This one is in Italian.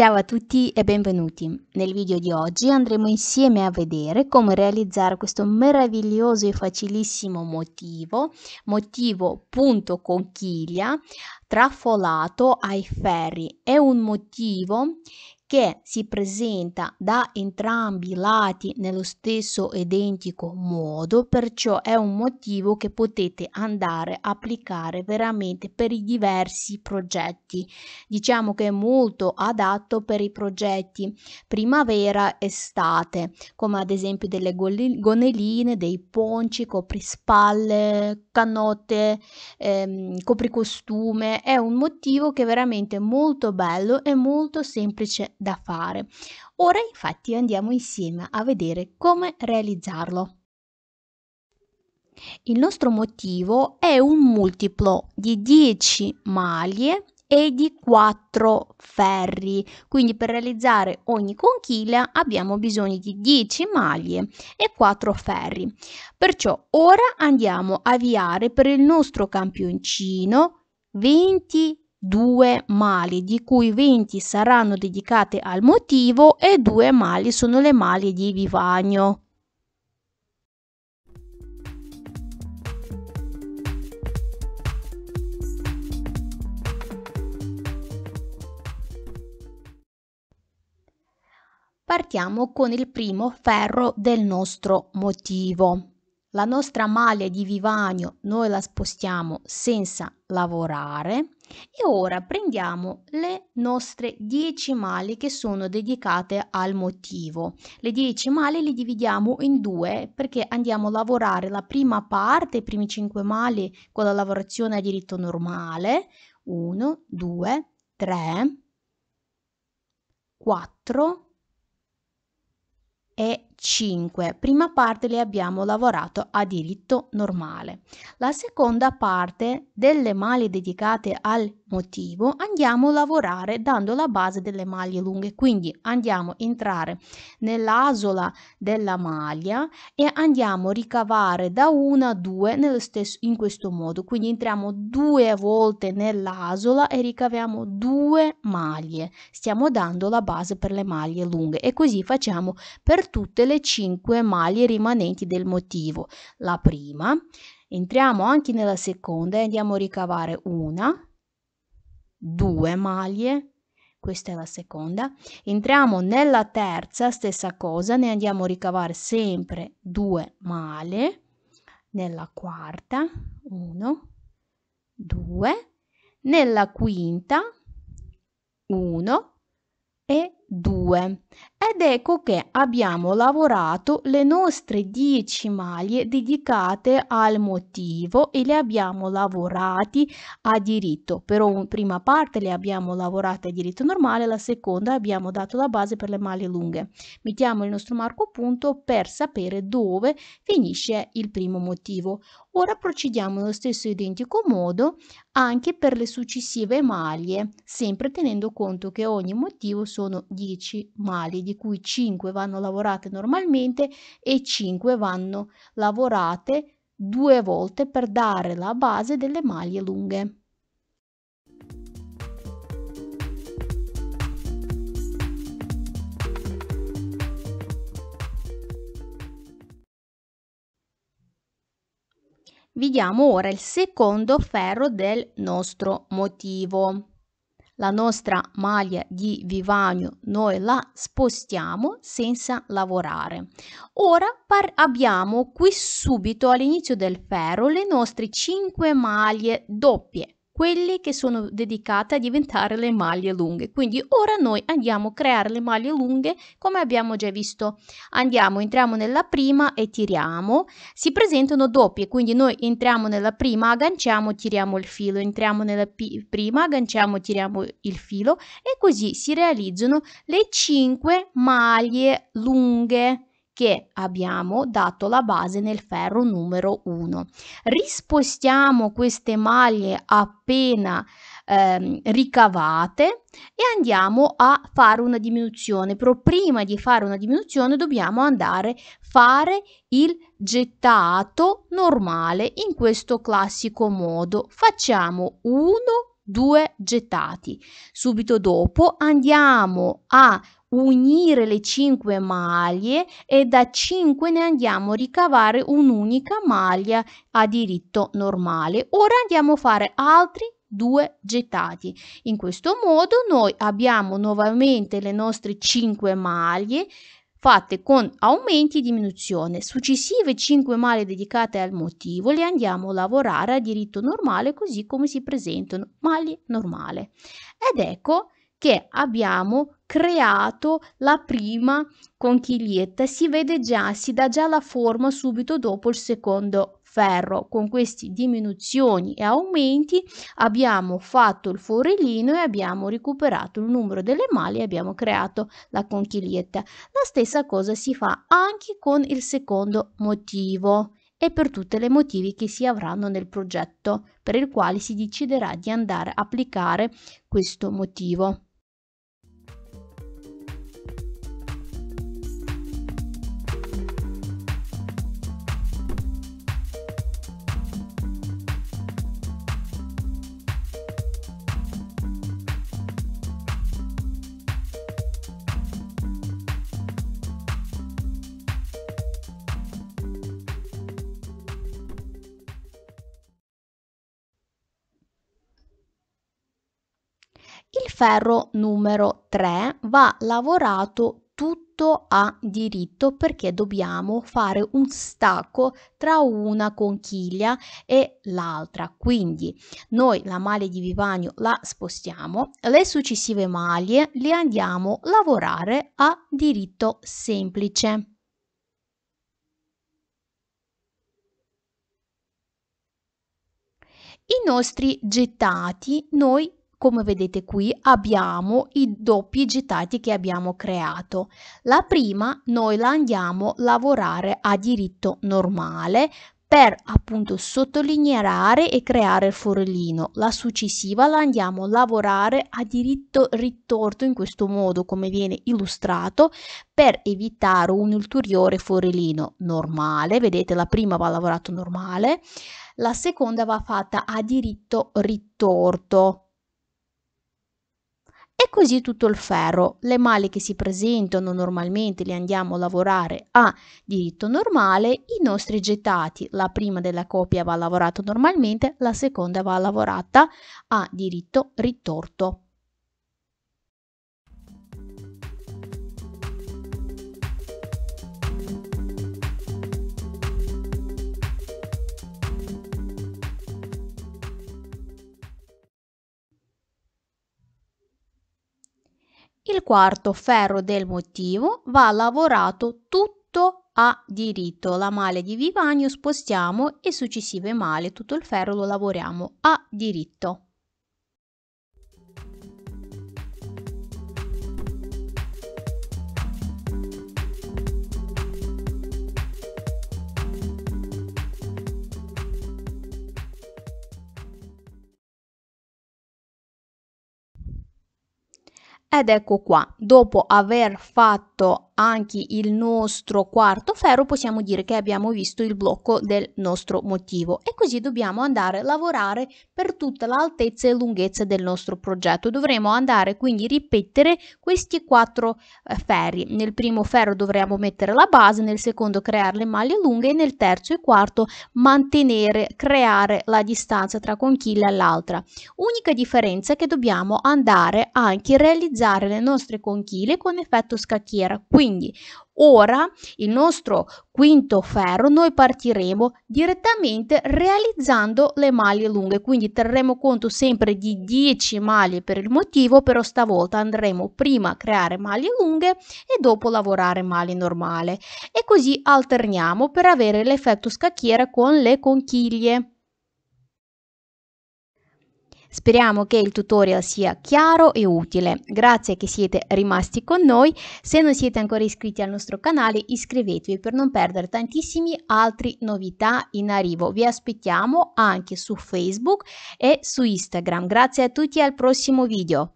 Ciao a tutti e benvenuti! Nel video di oggi andremo insieme a vedere come realizzare questo meraviglioso e facilissimo motivo, motivo punto conchiglia trafolato ai ferri. È un motivo che si presenta da entrambi i lati nello stesso identico modo, perciò è un motivo che potete andare a applicare veramente per i diversi progetti. Diciamo che è molto adatto per i progetti primavera-estate, come ad esempio delle gonnelline, dei ponci, coprispalle, canotte, ehm, copricostume. È un motivo che è veramente molto bello e molto semplice da fare. Ora infatti andiamo insieme a vedere come realizzarlo. Il nostro motivo è un multiplo di 10 maglie e di 4 ferri. Quindi per realizzare ogni conchiglia abbiamo bisogno di 10 maglie e 4 ferri. Perciò ora andiamo a avviare per il nostro campioncino 20 due mali, di cui 20 saranno dedicate al motivo e due mali sono le mali di Vivagno. Partiamo con il primo ferro del nostro motivo la nostra maglia di vivagno noi la spostiamo senza lavorare e ora prendiamo le nostre 10 maglie che sono dedicate al motivo. Le 10 maglie le dividiamo in due perché andiamo a lavorare la prima parte, i primi 5 maglie con la lavorazione a diritto normale, 1, 2, 3, 4 e 5. Prima parte le abbiamo lavorato a diritto normale. La seconda parte delle maglie dedicate al motivo andiamo a lavorare dando la base delle maglie lunghe, quindi andiamo a entrare nell'asola della maglia e andiamo a ricavare da una a due nello stesso, in questo modo, quindi entriamo due volte nell'asola e ricaviamo due maglie, stiamo dando la base per le maglie lunghe e così facciamo per tutte le le cinque maglie rimanenti del motivo. La prima, entriamo anche nella seconda e andiamo a ricavare una, due maglie, questa è la seconda. Entriamo nella terza, stessa cosa, ne andiamo a ricavare sempre due maglie. Nella quarta, uno, due, Nella quinta, uno e due. Ed ecco che abbiamo lavorato le nostre 10 maglie dedicate al motivo e le abbiamo lavorati a diritto. Per una prima parte le abbiamo lavorate a diritto normale, la seconda abbiamo dato la base per le maglie lunghe. Mettiamo il nostro marco punto per sapere dove finisce il primo motivo. Ora procediamo nello stesso identico modo anche per le successive maglie, sempre tenendo conto che ogni motivo sono 10 maglie di cui 5 vanno lavorate normalmente e 5 vanno lavorate due volte per dare la base delle maglie lunghe. Vediamo ora il secondo ferro del nostro motivo la nostra maglia di vivagno noi la spostiamo senza lavorare. Ora abbiamo qui subito all'inizio del ferro le nostre 5 maglie doppie quelli che sono dedicati a diventare le maglie lunghe. Quindi ora noi andiamo a creare le maglie lunghe come abbiamo già visto. Andiamo, entriamo nella prima e tiriamo. Si presentano doppie, quindi noi entriamo nella prima, agganciamo, tiriamo il filo, entriamo nella prima, agganciamo, tiriamo il filo e così si realizzano le 5 maglie lunghe che abbiamo dato la base nel ferro numero 1. Rispostiamo queste maglie appena ehm, ricavate e andiamo a fare una diminuzione, però prima di fare una diminuzione dobbiamo andare a fare il gettato normale in questo classico modo. Facciamo 1 due gettati. Subito dopo andiamo a unire le 5 maglie e da 5 ne andiamo a ricavare un'unica maglia a diritto normale. Ora andiamo a fare altri due gettati. In questo modo noi abbiamo nuovamente le nostre 5 maglie fatte con aumenti e diminuzione. Successive 5 maglie dedicate al motivo le andiamo a lavorare a diritto normale così come si presentano maglie normale. Ed ecco che abbiamo creato la prima conchiglietta. Si vede già, si dà già la forma subito dopo il secondo ferro. Con queste diminuzioni e aumenti abbiamo fatto il forellino e abbiamo recuperato il numero delle maglie e abbiamo creato la conchiglietta. La stessa cosa si fa anche con il secondo motivo e per tutte le motivi che si avranno nel progetto per il quale si deciderà di andare a applicare questo motivo. Il ferro numero 3 va lavorato tutto a diritto perché dobbiamo fare un stacco tra una conchiglia e l'altra quindi noi la maglia di vivagno la spostiamo le successive maglie le andiamo a lavorare a diritto semplice i nostri gettati noi come vedete qui abbiamo i doppi gettati che abbiamo creato. La prima noi la andiamo a lavorare a diritto normale per appunto sottolineare e creare il forellino. La successiva la andiamo a lavorare a diritto ritorto in questo modo come viene illustrato per evitare un ulteriore forellino normale. Vedete la prima va lavorato normale, la seconda va fatta a diritto ritorto e così tutto il ferro, le male che si presentano normalmente le andiamo a lavorare a diritto normale, i nostri gettati, la prima della coppia va lavorata normalmente, la seconda va lavorata a diritto ritorto. Il quarto ferro del motivo va lavorato tutto a diritto. La male di vivagno spostiamo e successive male tutto il ferro lo lavoriamo a diritto. Ed ecco qua, dopo aver fatto anche il nostro quarto ferro possiamo dire che abbiamo visto il blocco del nostro motivo e così dobbiamo andare a lavorare per tutta l'altezza e lunghezza del nostro progetto dovremo andare quindi a ripetere questi quattro eh, ferri nel primo ferro dovremo mettere la base nel secondo creare le maglie lunghe e nel terzo e quarto mantenere creare la distanza tra conchiglia e l'altra unica differenza è che dobbiamo andare anche a realizzare le nostre conchiglie con effetto scacchiera quindi quindi ora il nostro quinto ferro noi partiremo direttamente realizzando le maglie lunghe, quindi terremo conto sempre di 10 maglie per il motivo, però stavolta andremo prima a creare maglie lunghe e dopo lavorare maglie normale e così alterniamo per avere l'effetto scacchiera con le conchiglie. Speriamo che il tutorial sia chiaro e utile. Grazie che siete rimasti con noi. Se non siete ancora iscritti al nostro canale iscrivetevi per non perdere tantissime altre novità in arrivo. Vi aspettiamo anche su Facebook e su Instagram. Grazie a tutti e al prossimo video.